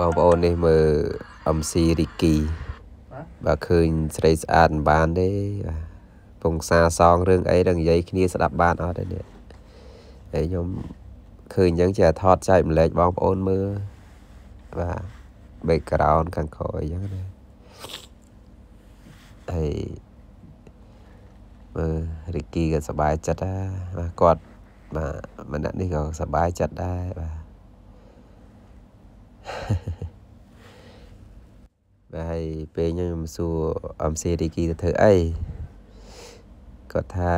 បងប្អូននេះមើល MC Ricky បាទឃើញស្រីស្អាតមិនបានទេបាទពងសាសងរឿងអីដល់និយាយគ្នាស្ដាប់បានអត់ទេនេះហើយខ្ញុំឃើញអញ្ចឹងជាថតចែកម្លែកបងប្អូនមើលបាទ background ខាងក្រោយអញ្ចឹងណាហើយមើលរីគីក៏សប្បាយចិត្តដែរបាទគាត់បាទម្នាក់នេះក៏សប្បាយចិត្តដែរបាទហើយពេលខ្ញុំសួរអំសេរីគីទៅធ្វើអីគាត់ថា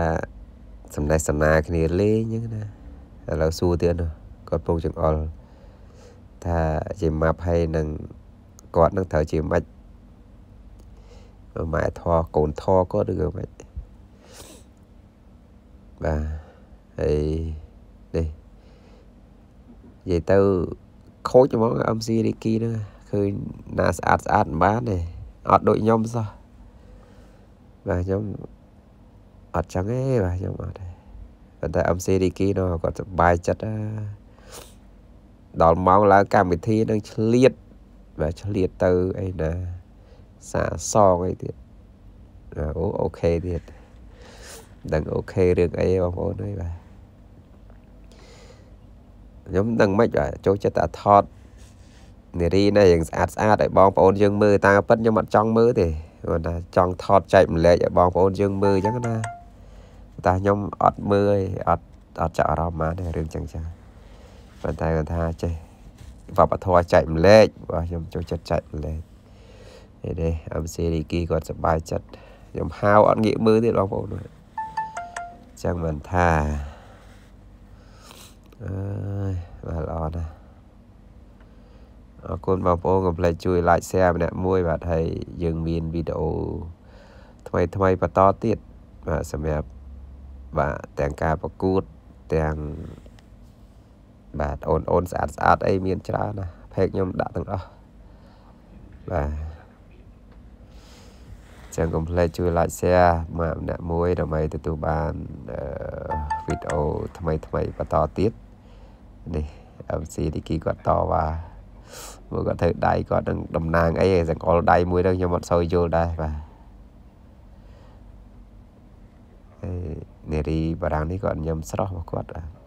សម្ដែងសណាគ្នាលេងហ្នឹងណាឥឡូវសួរទៀតនោះគាត់ពងចង្អល់ថាជាម៉ាប់ហើយនឹងគាត់នឹងត្រូវជាម៉េចម៉ែធေါ်កូនធေါ်គាត់ឬក៏ម៉េចបាទហើយនេះនិយាយទៅខូចហ្មង MC Ricky ហ្នឹងឃើញណាស្អាតស្អាតបានទេអត់ដូចខ្ញុំសោះបាទខ្ញុំអត់ចឹងទេបាទខ្ញុំអត់ទេប៉ុន្តែ MC Ricky នោះគាត់សប្បាយចិត្តដល់ម៉ោងឡើងកម្មវិធីនឹងឆ្លៀតបាទឆ្លៀតទៅអីណាសាសងអីទៀតអូអូខេទៀតដឹងអូខេរឿងអីបងប្អូនអើយបាទខ្ញុំដឹងមិនបាទចូលចិត្តតែថតនារីណាយើងស្អាតស្អាតឲ្យបងប្អូនយើងមើលតាមពិតខ្ញុំអត់ចង់មើលទេគាត់ថាចង់ថតចែកម្លែកឲ្យបងប្អូនយើងមើលអញ្ចឹងណាតែខ្ញុំអត់មើលឯងអត់អត់ចាក់អារម្មណ៍មកទេរឿងចឹងចឹងប៉ុន្តែគាត់ថាចេះវប្បធម៌ចែកម្លែកបាទខ្ញុំចូលចិត្តចែកម្លែកនេះទេអមសេរីគីគាត់សប្បាយចិត្តខ្ញុំហៅអត់ងាកមើលទេបងប្អូនចឹងមិនថាអឺគុណបងប្អូនកុំភ្លេចជួយ like share ម្នាក់មួយបាទហើយយើងមានវីដេអូថ្មីថ្មីបន្តទៀតបាទសម្រាប់បាទទាំងការប្រកួតទាំងបាទអូនអូនស្អាតស្អាតអីមានច្រើនណាផេកខ្ញុំដាក់ទាំងអស់បាទចាំកុំភ្លេចជួយ like share មកម្នាក់មួយដើម្បីទទួលបានវីដេអូថ្មីថ្មីបន្តទៀតនេះ MC ទីគីគាត់តវ៉ាព្រោះគាត់ធ្វើដៃគាត់នឹងតំណាងអីសង្កលដៃមួយហ្នឹងខ្ញុំអត់សូវយល់ដែរបាទអេនារីបារាំងនេះគាត់ញឹមស្រស់របស់គាត់បាទ